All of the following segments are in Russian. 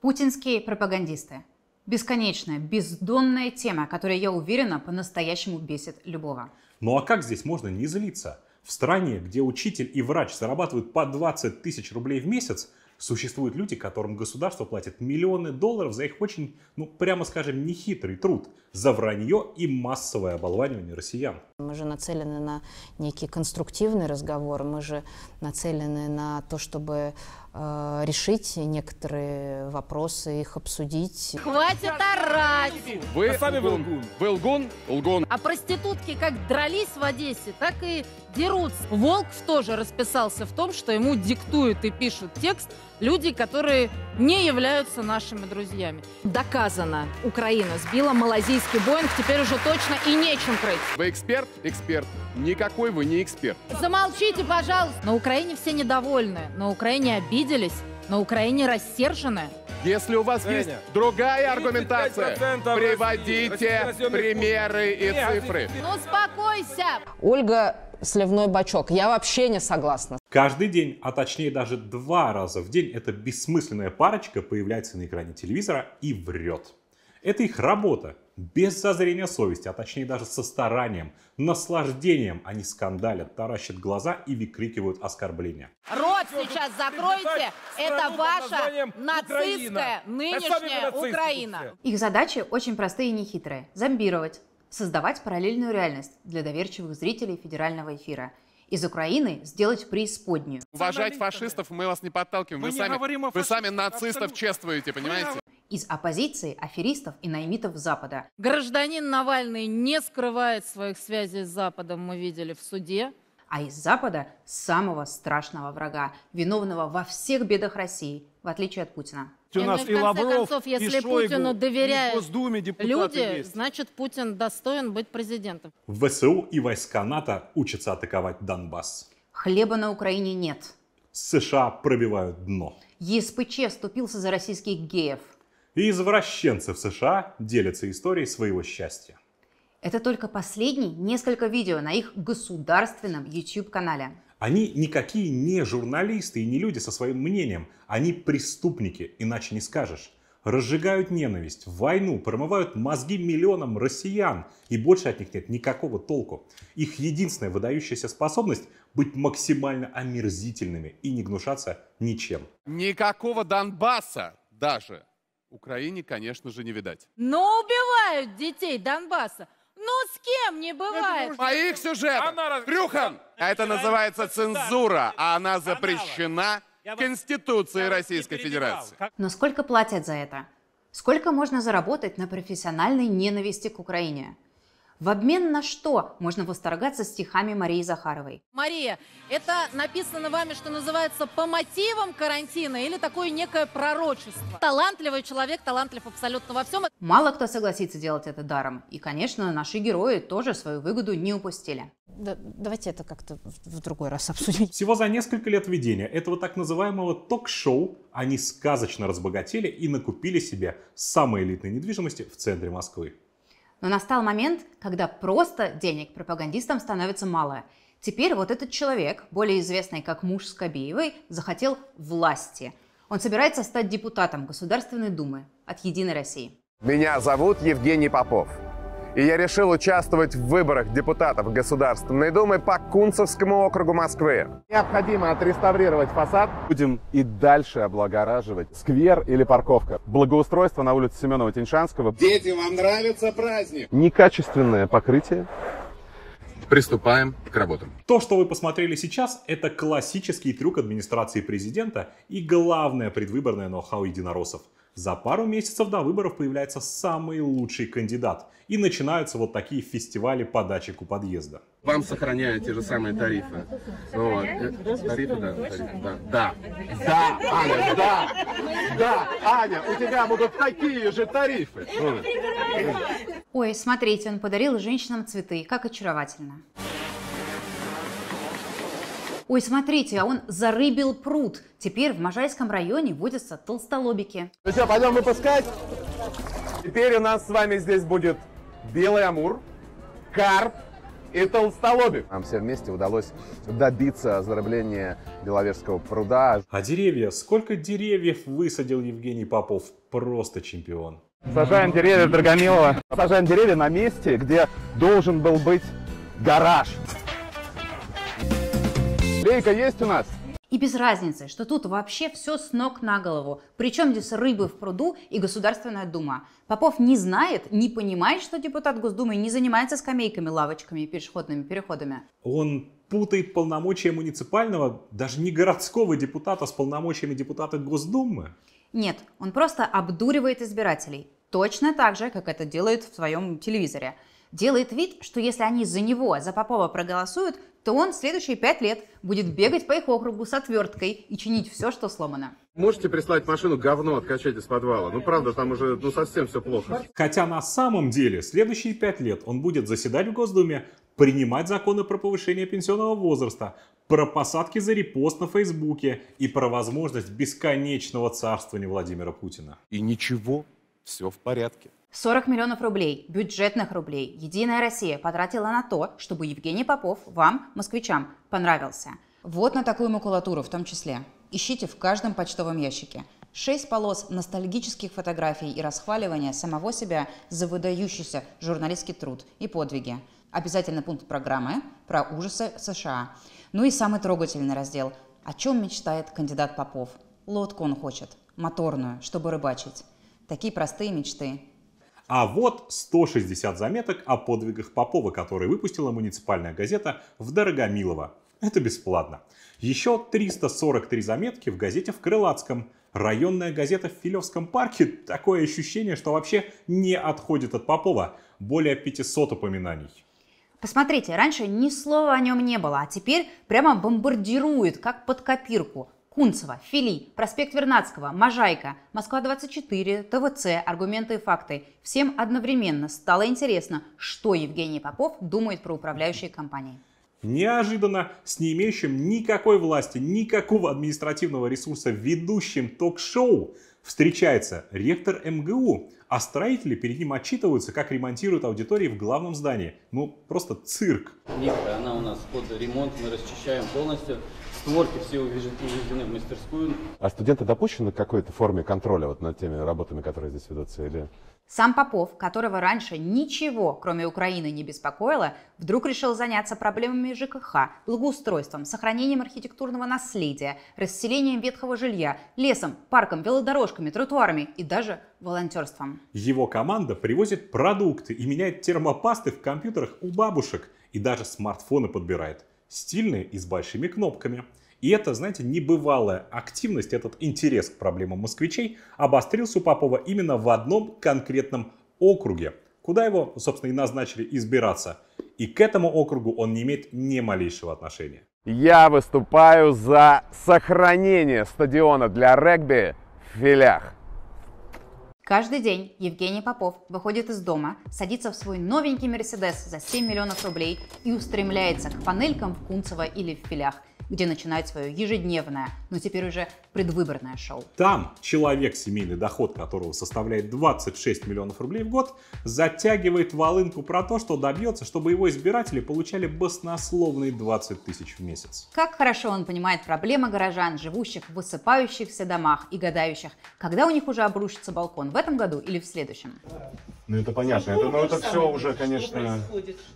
Путинские пропагандисты. Бесконечная, бездонная тема, которая, я уверена, по-настоящему бесит любого. Ну а как здесь можно не злиться? В стране, где учитель и врач зарабатывают по 20 тысяч рублей в месяц, существуют люди, которым государство платит миллионы долларов за их очень, ну прямо скажем, нехитрый труд – за вранье и массовое оболванивание россиян. Мы же нацелены на некий конструктивный разговор, мы же нацелены на то, чтобы э, решить некоторые вопросы, их обсудить. Хватит орать! Вы а сами лгун. Вы лгун, лгун. А проститутки как дрались в Одессе, так и дерутся. Волк тоже расписался в том, что ему диктуют и пишут текст люди, которые не являются нашими друзьями. Доказано. Украина сбила малазийский Боинг, теперь уже точно и нечем крыть. Вы эксперт? Эксперт. Никакой вы не эксперт. Замолчите, пожалуйста. На Украине все недовольны, на Украине обиделись, на Украине рассержены. Если у вас Женя, есть другая аргументация, приводите России, примеры и цифры. Ну, успокойся! Ольга сливной бачок. Я вообще не согласна. Каждый день, а точнее даже два раза в день, эта бессмысленная парочка появляется на экране телевизора и врет. Это их работа, без созрения совести, а точнее даже со старанием, наслаждением они скандалят, таращат глаза и выкрикивают оскорбления. Рот сейчас закройте, это ваша нацистская нынешняя Украина. Их задачи очень простые и нехитрые. Зомбировать, создавать параллельную реальность для доверчивых зрителей федерального эфира – из Украины сделать преисподнюю. Уважать фашистов мы вас не подталкиваем. Мы вы, не сами, говорим о вы сами нацистов чествуете, понимаете? Из оппозиции, аферистов и наимитов Запада. Гражданин Навальный не скрывает своих связей с Западом, мы видели в суде а из Запада – самого страшного врага, виновного во всех бедах России, в отличие от Путина. У э, нас и, ну, и, и Лавров, концов, если и Шойгу, Путину доверяют и Госдуме люди, есть. значит Путин достоин быть президентом. В ВСУ и войска НАТО учатся атаковать Донбасс. Хлеба на Украине нет. США пробивают дно. ЕСПЧ ступился за российских геев. И извращенцы в США делятся историей своего счастья. Это только последние несколько видео на их государственном YouTube-канале. Они никакие не журналисты и не люди со своим мнением. Они преступники, иначе не скажешь. Разжигают ненависть, войну, промывают мозги миллионам россиян. И больше от них нет никакого толку. Их единственная выдающаяся способность – быть максимально омерзительными и не гнушаться ничем. Никакого Донбасса даже Украине, конечно же, не видать. Но убивают детей Донбасса. Ну, с кем не бывает. Моих сюжетов. Она Трюхан! А это называется цензура, а она запрещена Конституцией Российской Федерации. Но сколько платят за это? Сколько можно заработать на профессиональной ненависти к Украине? В обмен на что можно восторгаться стихами Марии Захаровой? Мария, это написано вами, что называется, по мотивам карантина или такое некое пророчество? Талантливый человек, талантлив абсолютно во всем. Мало кто согласится делать это даром. И, конечно, наши герои тоже свою выгоду не упустили. Да, давайте это как-то в другой раз обсудим. Всего за несколько лет ведения этого так называемого ток-шоу они сказочно разбогатели и накупили себе самой элитной недвижимости в центре Москвы. Но настал момент, когда просто денег пропагандистам становится мало. Теперь вот этот человек, более известный как муж Скобеевой, захотел власти. Он собирается стать депутатом Государственной Думы от «Единой России». Меня зовут Евгений Попов и я решил участвовать в выборах депутатов Государственной Думы по Кунцевскому округу Москвы. Необходимо отреставрировать фасад. Будем и дальше облагораживать сквер или парковка. Благоустройство на улице Семенова Теньшанского. Дети, вам нравится праздник? Некачественное покрытие. Приступаем к работам. То, что вы посмотрели сейчас, это классический трюк администрации президента и главное предвыборное ноу-хау единороссов – за пару месяцев до выборов появляется самый лучший кандидат. И начинаются вот такие фестивали подачек у подъезда. Вам сохраняют те же самые тарифы. Вот. Тарифы, да, тарифы, да. Да, да, Аня, да, да, Аня, у тебя будут такие же тарифы. Ой, смотрите, он подарил женщинам цветы, как очаровательно. Ой, смотрите, а он зарыбил пруд. Теперь в Можайском районе водятся толстолобики. Ну что, пойдем выпускать? Теперь у нас с вами здесь будет белый амур, карп, и толстолобик. Нам все вместе удалось добиться зарыбления Беловежского пруда. А деревья? Сколько деревьев высадил Евгений Попов? Просто чемпион. Сажаем деревья Драгомилова. Сажаем деревья на месте, где должен был быть гараж. Рейка есть у нас? И без разницы, что тут вообще все с ног на голову. Причем здесь рыбы в пруду и Государственная Дума. Попов не знает, не понимает, что депутат Госдумы не занимается скамейками, лавочками и пешеходными переходами. Он путает полномочия муниципального, даже не городского депутата с полномочиями депутата Госдумы. Нет, он просто обдуривает избирателей. Точно так же, как это делает в своем телевизоре делает вид, что если они за него, за Попова проголосуют, то он следующие пять лет будет бегать по их округу с отверткой и чинить все, что сломано. Можете прислать машину говно откачать из подвала? Ну, правда, там уже ну, совсем все плохо. Хотя на самом деле следующие пять лет он будет заседать в Госдуме, принимать законы про повышение пенсионного возраста, про посадки за репост на Фейсбуке и про возможность бесконечного царствования Владимира Путина. И ничего, все в порядке. 40 миллионов рублей, бюджетных рублей, «Единая Россия» потратила на то, чтобы Евгений Попов вам, москвичам, понравился. Вот на такую макулатуру в том числе. Ищите в каждом почтовом ящике. Шесть полос ностальгических фотографий и расхваливания самого себя за выдающийся журналистский труд и подвиги. Обязательно пункт программы про ужасы США. Ну и самый трогательный раздел «О чем мечтает кандидат Попов?» Лодку он хочет, моторную, чтобы рыбачить. Такие простые мечты, а вот 160 заметок о подвигах Попова, которые выпустила муниципальная газета в Дорогомилово. Это бесплатно. Еще 343 заметки в газете в Крылатском. Районная газета в Филевском парке. Такое ощущение, что вообще не отходит от Попова. Более 500 упоминаний. Посмотрите, раньше ни слова о нем не было, а теперь прямо бомбардирует, как под копирку. Кунцево, Фили, проспект Вернадского, Можайка, Москва-24, ТВЦ, аргументы и факты. Всем одновременно стало интересно, что Евгений Попов думает про управляющие компании. Неожиданно с не имеющим никакой власти, никакого административного ресурса ведущим ток-шоу встречается ректор МГУ, а строители перед ним отчитываются, как ремонтируют аудитории в главном здании. Ну, просто цирк. Нефра, она у нас под ремонт, мы расчищаем полностью створки все увезены в мастерскую. А студенты допущены к какой-то форме контроля вот над теми работами, которые здесь ведутся? Или... Сам Попов, которого раньше ничего, кроме Украины, не беспокоило, вдруг решил заняться проблемами ЖКХ, благоустройством, сохранением архитектурного наследия, расселением ветхого жилья, лесом, парком, велодорожками, тротуарами и даже волонтерством. Его команда привозит продукты и меняет термопасты в компьютерах у бабушек и даже смартфоны подбирает – стильные и с большими кнопками. И это, знаете, небывалая активность, этот интерес к проблемам москвичей обострился у Попова именно в одном конкретном округе, куда его, собственно, и назначили избираться. И к этому округу он не имеет ни малейшего отношения. Я выступаю за сохранение стадиона для регби в Филях. Каждый день Евгений Попов выходит из дома, садится в свой новенький Мерседес за 7 миллионов рублей и устремляется к панелькам в Кунцево или в Филях – где начинает свое ежедневное, но теперь уже предвыборное шоу. Там человек, семейный доход которого составляет 26 миллионов рублей в год, затягивает волынку про то, что добьется, чтобы его избиратели получали баснословные 20 тысяч в месяц. Как хорошо он понимает проблемы горожан, живущих в высыпающихся домах и гадающих, когда у них уже обрушится балкон, в этом году или в следующем. Ну это понятно, это, ну, это все уже, конечно...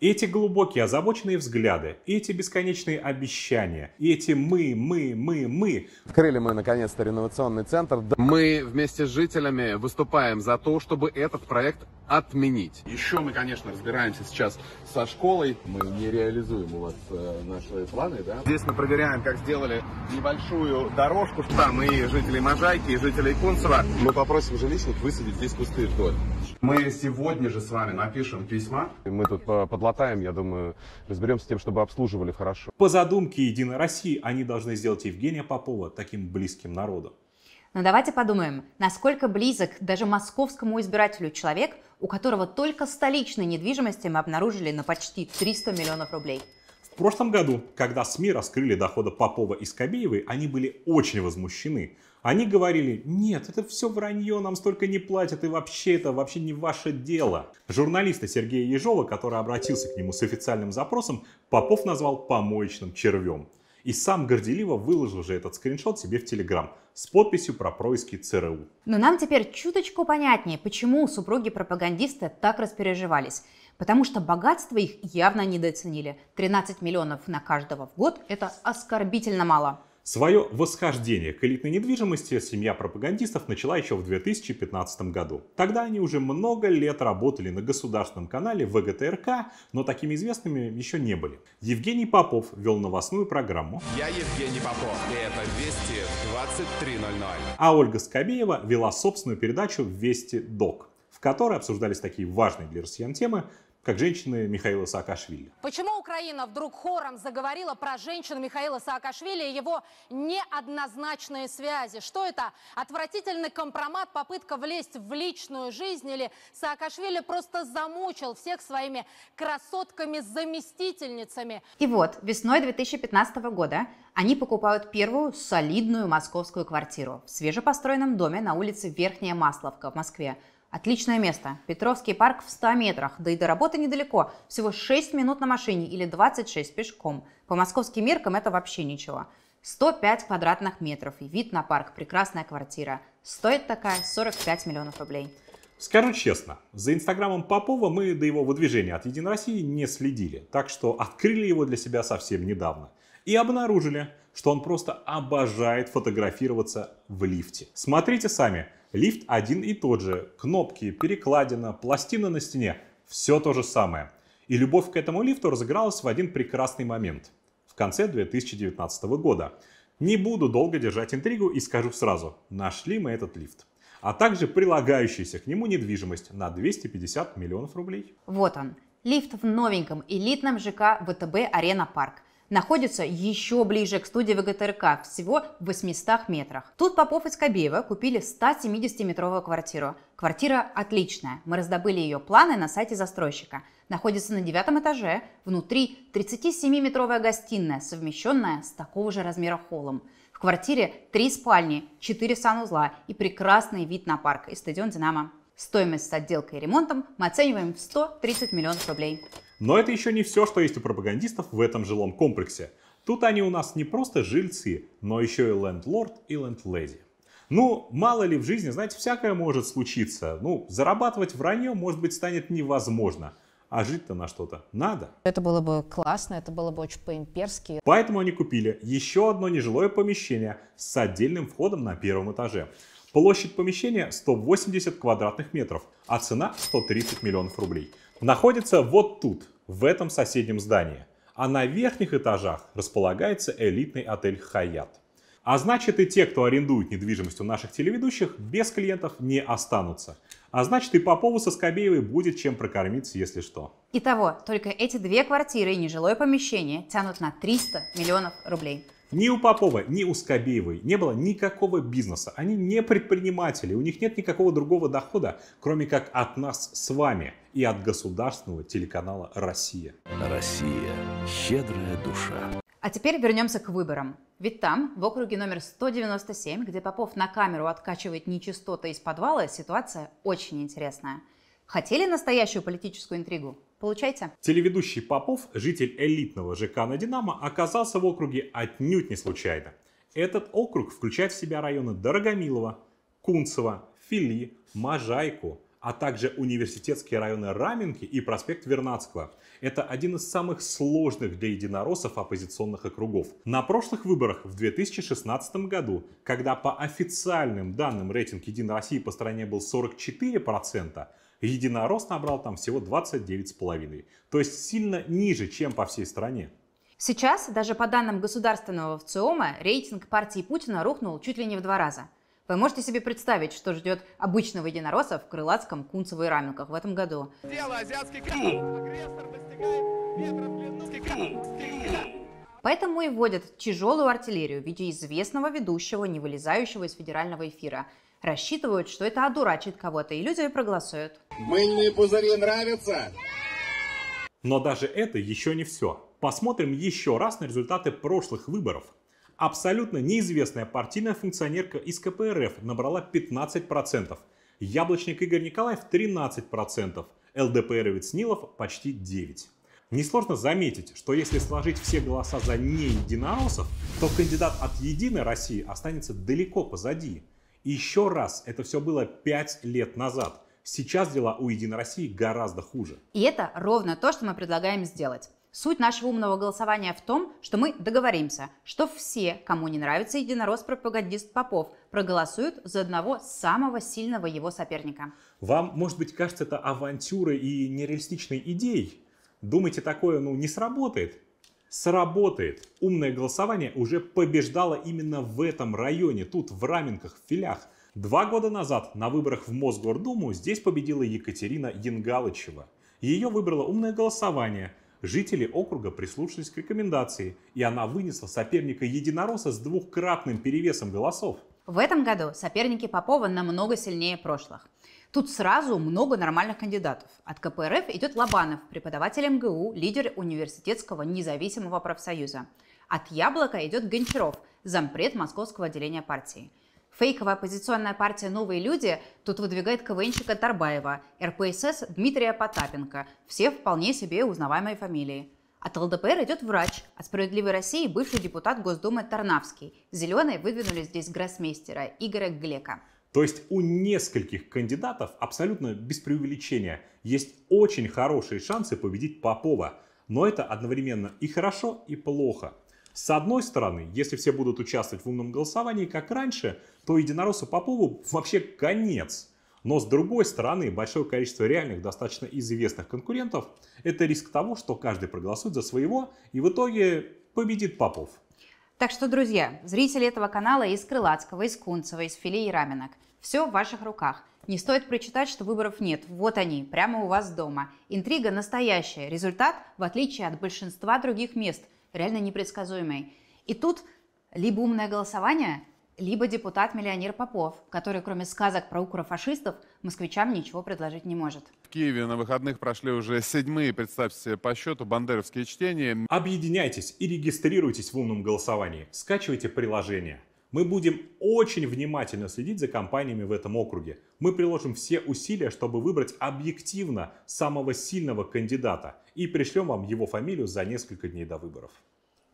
Эти глубокие озабоченные взгляды, эти бесконечные обещания, эти мы, мы, мы, мы. открыли мы наконец-то реновационный центр. Мы вместе с жителями выступаем за то, чтобы этот проект отменить. Еще мы, конечно, разбираемся сейчас со школой. Мы не реализуем у вас э, наши планы, да? Здесь мы проверяем, как сделали небольшую дорожку. Там и жителей Можайки, и жителей Кунцева. Мы попросим жилищник высадить здесь кусты вдоль. Мы сегодня же с вами напишем письма. Мы тут подлатаем, я думаю, разберемся с тем, чтобы обслуживали хорошо. По задумке «Единой России» они должны сделать Евгения Попова таким близким народу. Но давайте подумаем, насколько близок даже московскому избирателю человек, у которого только столичной недвижимости мы обнаружили на почти 300 миллионов рублей. В прошлом году, когда СМИ раскрыли доходы Попова и Скобеевой, они были очень возмущены. Они говорили, нет, это все вранье, нам столько не платят, и вообще это вообще не ваше дело. Журналиста Сергея Ежова, который обратился к нему с официальным запросом, Попов назвал помоечным червем. И сам горделиво выложил же этот скриншот себе в Телеграм с подписью про происки ЦРУ. Но нам теперь чуточку понятнее, почему супруги пропагандиста так распереживались потому что богатство их явно недооценили. 13 миллионов на каждого в год – это оскорбительно мало. Свое восхождение к элитной недвижимости семья пропагандистов начала еще в 2015 году. Тогда они уже много лет работали на государственном канале ВГТРК, но такими известными еще не были. Евгений Попов вел новостную программу «Я Евгений Попов, и это Вести 23.00». А Ольга Скобеева вела собственную передачу «Вести Док», в которой обсуждались такие важные для россиян темы, как женщины Михаила Саакашвили. Почему Украина вдруг хором заговорила про женщину Михаила Саакашвили и его неоднозначные связи? Что это? Отвратительный компромат, попытка влезть в личную жизнь или Саакашвили просто замучил всех своими красотками-заместительницами? И вот, весной 2015 года они покупают первую солидную московскую квартиру в свежепостроенном доме на улице Верхняя Масловка в Москве – Отличное место. Петровский парк в 100 метрах, да и до работы недалеко. Всего 6 минут на машине или 26 пешком. По московским меркам это вообще ничего. 105 квадратных метров и вид на парк, прекрасная квартира. Стоит такая 45 миллионов рублей. Скажу честно, за инстаграмом Попова мы до его выдвижения от «Единой России» не следили, так что открыли его для себя совсем недавно. И обнаружили, что он просто обожает фотографироваться в лифте. Смотрите сами, Лифт один и тот же. Кнопки, перекладина, пластина на стене. Все то же самое. И любовь к этому лифту разыгралась в один прекрасный момент. В конце 2019 года. Не буду долго держать интригу и скажу сразу, нашли мы этот лифт. А также прилагающаяся к нему недвижимость на 250 миллионов рублей. Вот он, лифт в новеньком элитном ЖК ВТБ «Арена Парк» находится еще ближе к студии ВГТРК, всего в 800 метрах. Тут Попов и Скобеева купили 170-метровую квартиру. Квартира отличная. Мы раздобыли ее планы на сайте застройщика. Находится на девятом этаже, внутри 37-метровая гостиная, совмещенная с такого же размера холлом. В квартире три спальни, четыре санузла и прекрасный вид на парк и стадион «Динамо». Стоимость с отделкой и ремонтом мы оцениваем в 130 миллионов рублей. Но это еще не все, что есть у пропагандистов в этом жилом комплексе. Тут они у нас не просто жильцы, но еще и лендлорд и лендледи. Ну, мало ли в жизни, знаете, всякое может случиться. Ну, зарабатывать вранье, может быть, станет невозможно. А жить-то на что-то надо. Это было бы классно, это было бы очень по-имперски. Поэтому они купили еще одно нежилое помещение с отдельным входом на первом этаже. Площадь помещения 180 квадратных метров, а цена 130 миллионов рублей. Находится вот тут, в этом соседнем здании. А на верхних этажах располагается элитный отель «Хаят». А значит и те, кто арендует недвижимость у наших телеведущих, без клиентов не останутся. А значит и Попову со Скобеевой будет чем прокормиться, если что. Итого, только эти две квартиры и нежилое помещение тянут на 300 миллионов рублей. Ни у Попова, ни у Скобеевой не было никакого бизнеса. Они не предприниматели, у них нет никакого другого дохода, кроме как от нас с вами и от государственного телеканала «Россия». Россия. Щедрая душа. А теперь вернемся к выборам. Ведь там, в округе номер 197, где Попов на камеру откачивает нечистоты из подвала, ситуация очень интересная. Хотели настоящую политическую интригу? Получайте. Телеведущий Попов, житель элитного ЖК на «Динамо», оказался в округе отнюдь не случайно. Этот округ включает в себя районы Дорогомилова, Кунцево, Фили, Можайку, а также университетские районы Раменки и проспект Вернадского. Это один из самых сложных для единороссов оппозиционных округов. На прошлых выборах в 2016 году, когда по официальным данным рейтинг «Единой России» по стране был 44%, единорос набрал там всего 29,5. То есть сильно ниже, чем по всей стране. Сейчас, даже по данным государственного ВЦИОМа, рейтинг партии Путина рухнул чуть ли не в два раза. Вы можете себе представить, что ждет обычного единороса в Крылатском, Кунцево и Раменках в этом году? Поэтому и вводят тяжелую артиллерию в виде известного ведущего, не вылезающего из федерального эфира – Рассчитывают, что это одурачит кого-то, и люди проголосуют. Мыльные пузыри нравятся? Но даже это еще не все. Посмотрим еще раз на результаты прошлых выборов. Абсолютно неизвестная партийная функционерка из КПРФ набрала 15%, Яблочник Игорь Николаев 13%, ЛДПРовец Нилов почти 9%. Несложно заметить, что если сложить все голоса за неединороссов, то кандидат от «Единой России» останется далеко позади еще раз, это все было пять лет назад. Сейчас дела у «Единой России» гораздо хуже. И это ровно то, что мы предлагаем сделать. Суть нашего умного голосования в том, что мы договоримся, что все, кому не нравится единорос-пропагандист Попов, проголосуют за одного самого сильного его соперника. Вам, может быть, кажется это авантюрой и нереалистичной идеей? Думаете, такое ну, не сработает? сработает. Умное голосование уже побеждало именно в этом районе, тут в Раменках, в Филях. Два года назад на выборах в Мосгордуму здесь победила Екатерина Янгалычева. Ее выбрало умное голосование. Жители округа прислушались к рекомендации, и она вынесла соперника Единороса с двухкратным перевесом голосов. В этом году соперники Попова намного сильнее прошлых. Тут сразу много нормальных кандидатов. От КПРФ идет Лобанов, преподаватель МГУ, лидер университетского независимого профсоюза. От Яблока идет Гончаров, зампред московского отделения партии. Фейковая оппозиционная партия «Новые люди» тут выдвигает КВНщика Тарбаева, РПСС Дмитрия Потапенко, все вполне себе узнаваемые фамилии. От ЛДПР идет врач, от «Справедливой России» бывший депутат Госдумы Тарнавский. Зеленые выдвинули здесь гроссмейстера Игоря Глека. То есть у нескольких кандидатов, абсолютно без преувеличения, есть очень хорошие шансы победить Попова. Но это одновременно и хорошо, и плохо. С одной стороны, если все будут участвовать в умном голосовании, как раньше, то единороссу Попову вообще конец. Но с другой стороны, большое количество реальных, достаточно известных конкурентов – это риск того, что каждый проголосует за своего и в итоге победит Попов. Так что, друзья, зрители этого канала из Крылатского, из Кунцева, из Фили и Раменок, все в ваших руках. Не стоит прочитать, что выборов нет. Вот они, прямо у вас дома. Интрига настоящая. Результат, в отличие от большинства других мест, реально непредсказуемый. И тут либо умное голосование, либо депутат-миллионер Попов, который кроме сказок про укрофашистов москвичам ничего предложить не может. В Киеве на выходных прошли уже седьмые, представьте себе, по счету, бандеровские чтения. Объединяйтесь и регистрируйтесь в умном голосовании. Скачивайте приложение. Мы будем очень внимательно следить за компаниями в этом округе. Мы приложим все усилия, чтобы выбрать объективно самого сильного кандидата и пришлем вам его фамилию за несколько дней до выборов.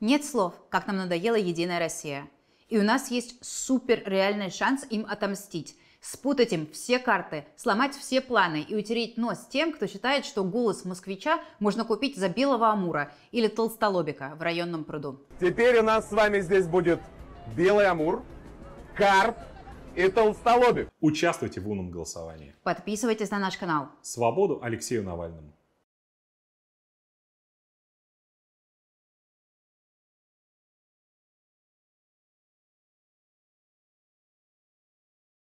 Нет слов, как нам надоела «Единая Россия» и у нас есть супер реальный шанс им отомстить спутать им все карты, сломать все планы и утереть нос тем, кто считает, что голос москвича можно купить за белого амура или толстолобика в районном пруду. Теперь у нас с вами здесь будет белый амур, карп и толстолобик. Участвуйте в умном голосовании. Подписывайтесь на наш канал. Свободу Алексею Навальному.